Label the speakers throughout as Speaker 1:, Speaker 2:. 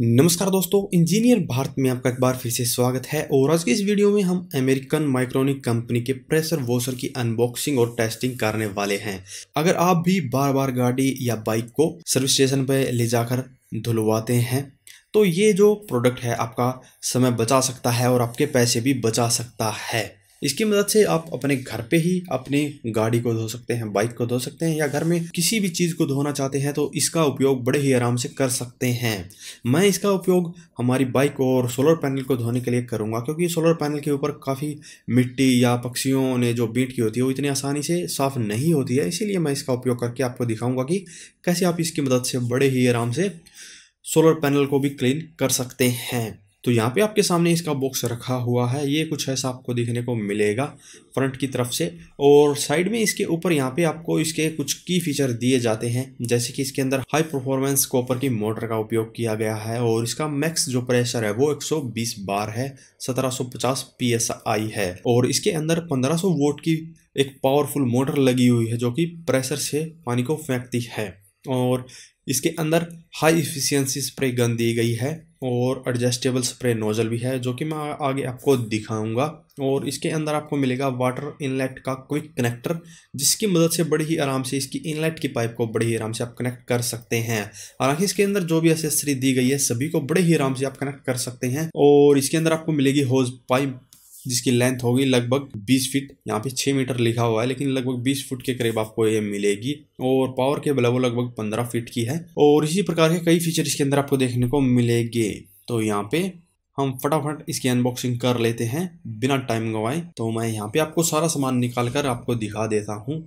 Speaker 1: नमस्कार दोस्तों इंजीनियर भारत में आपका एक बार फिर से स्वागत है और आज के इस वीडियो में हम अमेरिकन माइक्रोनिक कंपनी के प्रेशर वॉशर की अनबॉक्सिंग और टेस्टिंग करने वाले हैं अगर आप भी बार बार गाड़ी या बाइक को सर्विस स्टेशन पर ले जाकर धुलवाते हैं तो ये जो प्रोडक्ट है आपका समय बचा सकता है और आपके पैसे भी बचा सकता है इसकी मदद से आप अपने घर पे ही अपने गाड़ी को धो सकते हैं बाइक को धो सकते हैं या घर में किसी भी चीज़ को धोना चाहते हैं तो इसका उपयोग बड़े ही आराम से कर सकते हैं मैं इसका उपयोग हमारी बाइक और सोलर पैनल को धोने के लिए करूँगा क्योंकि सोलर पैनल के ऊपर काफ़ी मिट्टी या पक्षियों ने जो बीट की होती है वो इतनी आसानी से साफ़ नहीं होती है इसीलिए मैं इसका उपयोग करके आपको दिखाऊँगा कि कैसे आप इसकी मदद से बड़े ही आराम से सोलर पैनल को भी क्लीन कर सकते हैं तो यहाँ पे आपके सामने इसका बॉक्स रखा हुआ है ये कुछ ऐसा आपको देखने को मिलेगा फ्रंट की तरफ से और साइड में इसके ऊपर यहाँ पे आपको इसके कुछ की फीचर दिए जाते हैं जैसे कि इसके अंदर हाई परफॉर्मेंस कॉपर की मोटर का उपयोग किया गया है और इसका मैक्स जो प्रेशर है वो 120 बार है 1750 psi है और इसके अंदर 1500 वोट की एक पावरफुल मोटर लगी हुई है जो कि प्रेशर से पानी को फेंकती है और इसके अंदर हाई इफिशियंसी स्प्रे गन दी गई है और एडजस्टेबल स्प्रे नोज़ल भी है जो कि मैं आगे आपको दिखाऊंगा और इसके अंदर आपको मिलेगा वाटर इनलेट का क्विक कनेक्टर जिसकी मदद से बड़ी ही आराम से इसकी इनलेट की पाइप को बड़े ही आराम से आप कनेक्ट कर सकते हैं हालांकि इसके अंदर जो भी एसेसरी दी गई है सभी को बड़े ही आराम से आप कनेक्ट कर सकते हैं और इसके अंदर आपको मिलेगी होज पाइप जिसकी लेंथ होगी लगभग 20 फीट यहाँ पे 6 मीटर लिखा हुआ है लेकिन लगभग 20 फुट के करीब आपको ये मिलेगी और पावर केबल है वो लगभग 15 फीट की है और इसी प्रकार के कई फीचर इसके अंदर आपको देखने को मिलेंगे तो यहाँ पे हम फटाफट इसकी अनबॉक्सिंग कर लेते हैं बिना टाइम गवाए तो मैं यहाँ पे आपको सारा सामान निकाल कर आपको दिखा देता हूँ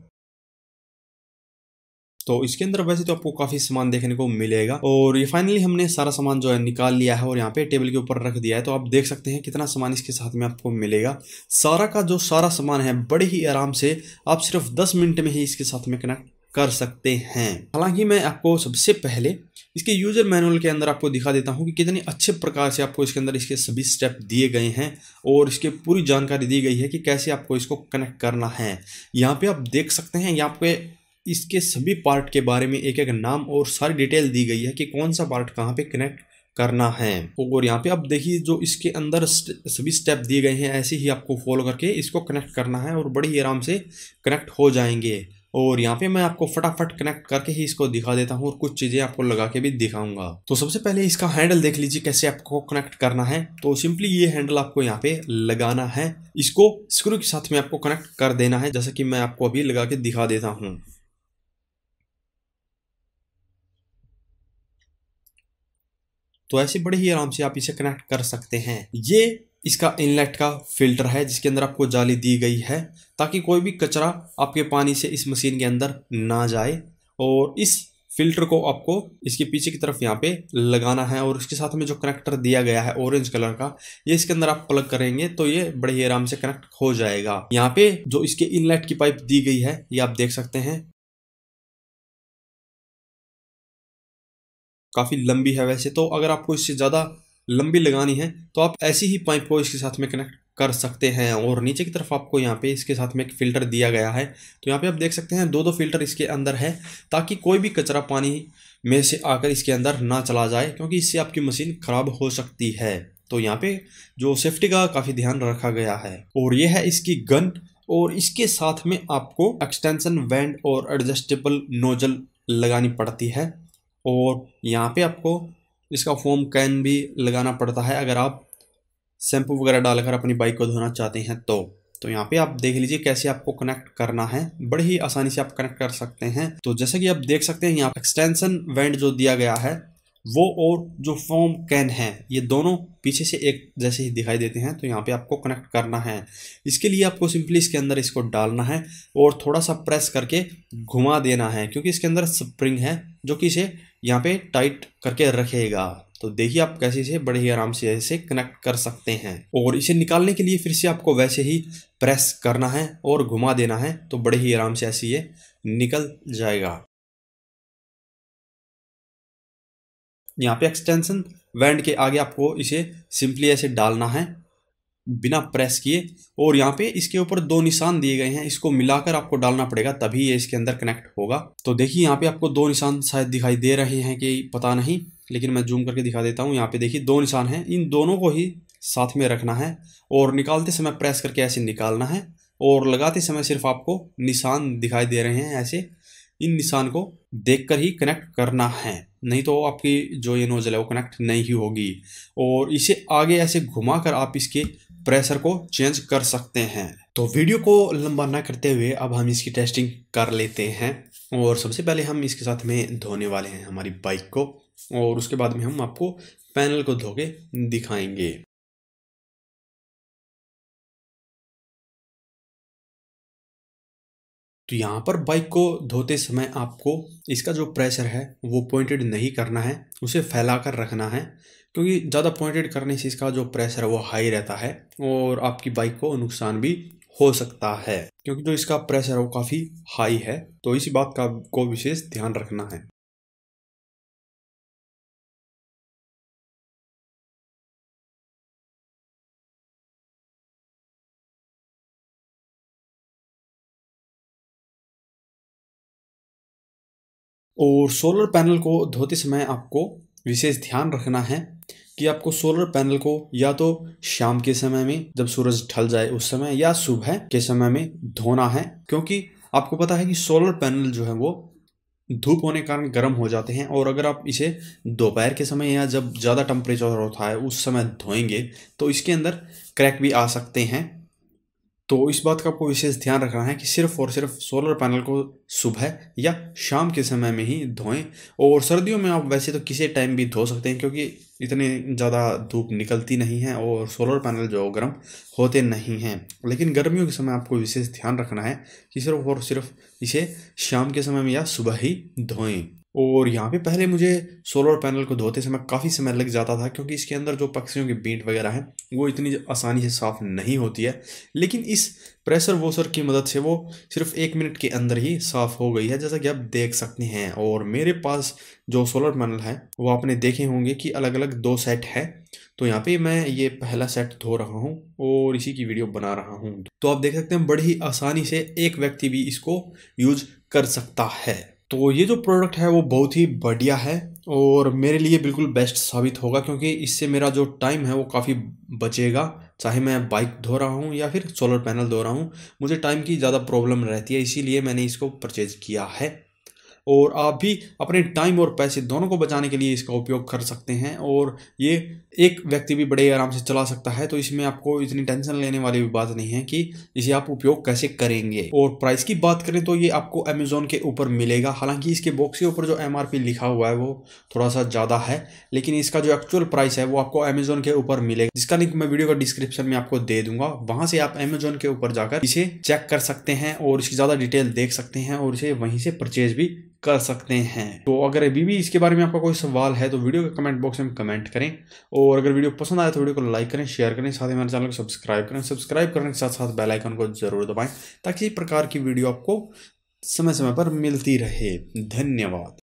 Speaker 1: तो इसके अंदर वैसे तो आपको काफी सामान देखने को मिलेगा और ये फाइनली हमने सारा सामान जो है निकाल लिया है और यहाँ पे टेबल के ऊपर रख दिया है तो आप देख सकते हैं कितना सामान इसके साथ में आपको मिलेगा सारा का जो सारा सामान है बड़े ही आराम से आप सिर्फ दस मिनट में ही इसके साथ में कनेक्ट कर सकते हैं हालांकि मैं आपको सबसे पहले इसके यूजर मैनुअल के अंदर आपको दिखा देता हूँ कि कितने अच्छे प्रकार से आपको इसके अंदर इसके सभी स्टेप दिए गए हैं और इसके पूरी जानकारी दी गई है कि कैसे आपको इसको कनेक्ट करना है यहाँ पे आप देख सकते हैं यहाँ पे इसके सभी पार्ट के बारे में एक एक नाम और सारी डिटेल दी गई है कि कौन सा पार्ट कहाँ पे कनेक्ट करना है और यहाँ पे आप देखिए जो इसके अंदर सभी स्टेप दिए गए हैं ऐसे ही आपको फॉलो करके इसको कनेक्ट करना है और बड़े ही आराम से कनेक्ट हो जाएंगे और यहाँ पे मैं आपको फटाफट कनेक्ट करके ही इसको दिखा देता हूँ और कुछ चीज़ें आपको लगा के भी दिखाऊंगा तो सबसे पहले इसका हैंडल देख लीजिए कैसे आपको कनेक्ट करना है तो सिंपली ये हैंडल आपको यहाँ पे लगाना है इसको स्क्रू के साथ में आपको कनेक्ट कर देना है जैसा कि मैं आपको अभी लगा के दिखा देता हूँ तो ऐसे बड़े ही आराम से आप इसे कनेक्ट कर सकते हैं ये इसका इनलेट का फिल्टर है जिसके अंदर आपको जाली दी गई है ताकि कोई भी कचरा आपके पानी से इस मशीन के अंदर ना जाए और इस फिल्टर को आपको इसके पीछे की तरफ यहाँ पे लगाना है और इसके साथ में जो कनेक्टर दिया गया है ऑरेंज कलर का ये इसके अंदर आप प्लग करेंगे तो ये बड़े ही आराम से कनेक्ट हो जाएगा यहाँ पे जो इसके इनलेट की पाइप दी गई है ये आप देख सकते हैं काफ़ी लंबी है वैसे तो अगर आपको इससे ज़्यादा लंबी लगानी है तो आप ऐसी ही पाइप को इसके साथ में कनेक्ट कर सकते हैं और नीचे की तरफ आपको यहाँ पे इसके साथ में एक फ़िल्टर दिया गया है तो यहाँ पे आप देख सकते हैं दो दो फिल्टर इसके अंदर है ताकि कोई भी कचरा पानी में से आकर इसके अंदर ना चला जाए क्योंकि इससे आपकी मशीन ख़राब हो सकती है तो यहाँ पे जो सेफ्टी का काफ़ी ध्यान रखा गया है और यह है इसकी गन और इसके साथ में आपको एक्सटेंसन वैंड और एडजस्टेबल नोजल लगानी पड़ती है और यहाँ पे आपको इसका फोम कैन भी लगाना पड़ता है अगर आप शैम्पू वगैरह डालकर अपनी बाइक को धोना चाहते हैं तो तो यहाँ पे आप देख लीजिए कैसे आपको कनेक्ट करना है बड़ी ही आसानी से आप कनेक्ट कर सकते हैं तो जैसे कि आप देख सकते हैं यहाँ एक्सटेंशन वेंट जो दिया गया है वो और जो फॉर्म कैन है ये दोनों पीछे से एक जैसे ही दिखाई देते हैं तो यहाँ पे आपको कनेक्ट करना है इसके लिए आपको सिंपली इसके अंदर इसको डालना है और थोड़ा सा प्रेस करके घुमा देना है क्योंकि इसके अंदर स्प्रिंग है जो कि इसे यहाँ पे टाइट करके रखेगा तो देखिए आप कैसे इसे बड़े ही आराम से ऐसे कनेक्ट कर सकते हैं और इसे निकालने के लिए फिर से आपको वैसे ही प्रेस करना है और घुमा देना है तो बड़े ही आराम से ऐसे ये निकल जाएगा यहाँ पे एक्सटेंशन वैंड के आगे आपको इसे सिंपली ऐसे डालना है बिना प्रेस किए और यहाँ पे इसके ऊपर दो निशान दिए गए हैं इसको मिलाकर आपको डालना पड़ेगा तभी ये इसके अंदर कनेक्ट होगा तो देखिए यहाँ पे आपको दो निशान शायद दिखाई दे रहे हैं कि पता नहीं लेकिन मैं जूम करके दिखा देता हूँ यहाँ पे देखिए दो निशान हैं इन दोनों को ही साथ में रखना है और निकालते समय प्रेस करके ऐसे निकालना है और लगाते समय सिर्फ आपको निशान दिखाई दे रहे हैं ऐसे इन निशान को देख ही कनेक्ट करना है नहीं तो आपकी जो ये नोजल है वो कनेक्ट नहीं होगी और इसे आगे ऐसे घुमा आप इसके प्रेशर को चेंज कर सकते हैं तो वीडियो को लंबा ना करते हुए अब हम इसकी टेस्टिंग कर लेते हैं और सबसे पहले हम इसके साथ में धोने वाले हैं हमारी बाइक को और उसके बाद में हम आपको पैनल को धो के दिखाएंगे तो यहाँ पर बाइक को धोते समय आपको इसका जो प्रेशर है वो पॉइंटेड नहीं करना है उसे फैला कर रखना है क्योंकि ज़्यादा पॉइंटेड करने से इसका जो प्रेशर है वो हाई रहता है और आपकी बाइक को नुकसान भी हो सकता है क्योंकि जो इसका प्रेशर है वो काफ़ी हाई है तो इसी बात का को विशेष ध्यान रखना है और सोलर पैनल को धोते समय आपको विशेष ध्यान रखना है कि आपको सोलर पैनल को या तो शाम के समय में जब सूरज ढल जाए उस समय या सुबह के समय में धोना है क्योंकि आपको पता है कि सोलर पैनल जो है वो धूप होने के कारण गर्म हो जाते हैं और अगर आप इसे दोपहर के समय या जब ज़्यादा टेम्परेचर होता है उस समय धोएंगे तो इसके अंदर क्रैक भी आ सकते हैं तो इस बात का आपको विशेष ध्यान रखना है कि सिर्फ और सिर्फ सोलर पैनल को सुबह या शाम के समय में ही धोएं और सर्दियों में आप वैसे तो किसी टाइम भी धो सकते हैं क्योंकि इतनी ज़्यादा धूप निकलती नहीं है और सोलर पैनल जो गर्म होते नहीं हैं लेकिन गर्मियों के समय आपको विशेष ध्यान रखना है कि सिर्फ और सिर्फ इसे शाम के समय में या सुबह ही धोएं और यहाँ पे पहले मुझे सोलर पैनल को धोते समय काफ़ी समय लग जाता था क्योंकि इसके अंदर जो पक्षियों के बीट वगैरह हैं वो इतनी आसानी से साफ़ नहीं होती है लेकिन इस प्रेशर वॉशर की मदद से वो सिर्फ एक मिनट के अंदर ही साफ़ हो गई है जैसा कि आप देख सकते हैं और मेरे पास जो सोलर पैनल है वो आपने देखे होंगे कि अलग अलग दो सेट है तो यहाँ पे मैं ये पहला सेट धो रहा हूँ और इसी की वीडियो बना रहा हूँ तो आप देख सकते हैं बड़ी ही आसानी से एक व्यक्ति भी इसको यूज कर सकता है तो ये जो प्रोडक्ट है वो बहुत ही बढ़िया है और मेरे लिए बिल्कुल बेस्ट साबित होगा क्योंकि इससे मेरा जो टाइम है वो काफ़ी बचेगा चाहे मैं बाइक धो रहा हूँ या फिर सोलर पैनल धो रहा हूँ मुझे टाइम की ज़्यादा प्रॉब्लम रहती है इसीलिए मैंने इसको परचेज़ किया है और आप भी अपने टाइम और पैसे दोनों को बचाने के लिए इसका उपयोग कर सकते हैं और ये एक व्यक्ति भी बड़े आराम से चला सकता है तो इसमें आपको इतनी टेंशन लेने वाली भी बात नहीं है कि इसे आप उपयोग कैसे करेंगे और प्राइस की बात करें तो ये आपको अमेजोन के ऊपर मिलेगा हालांकि इसके बॉक्स के ऊपर जो एम लिखा हुआ है वो थोड़ा सा ज़्यादा है लेकिन इसका जो एक्चुअल प्राइस है वो आपको अमेजोन के ऊपर मिलेगा जिसका लिंक मैं वीडियो का डिस्क्रिप्शन में आपको दे दूंगा वहाँ से आप अमेजोन के ऊपर जाकर इसे चेक कर सकते हैं और इसकी ज़्यादा डिटेल देख सकते हैं और इसे वहीं से परचेज भी कर सकते हैं तो अगर अभी भी इसके बारे में आपका कोई सवाल है तो वीडियो के कमेंट बॉक्स में कमेंट करें और अगर वीडियो पसंद आए तो वीडियो को लाइक करें शेयर करें साथ ही हमारे चैनल को सब्सक्राइब करें सब्सक्राइब करने के साथ साथ बेल आइकन को जरूर दबाएं ताकि इस प्रकार की वीडियो आपको समय समय पर मिलती रहे धन्यवाद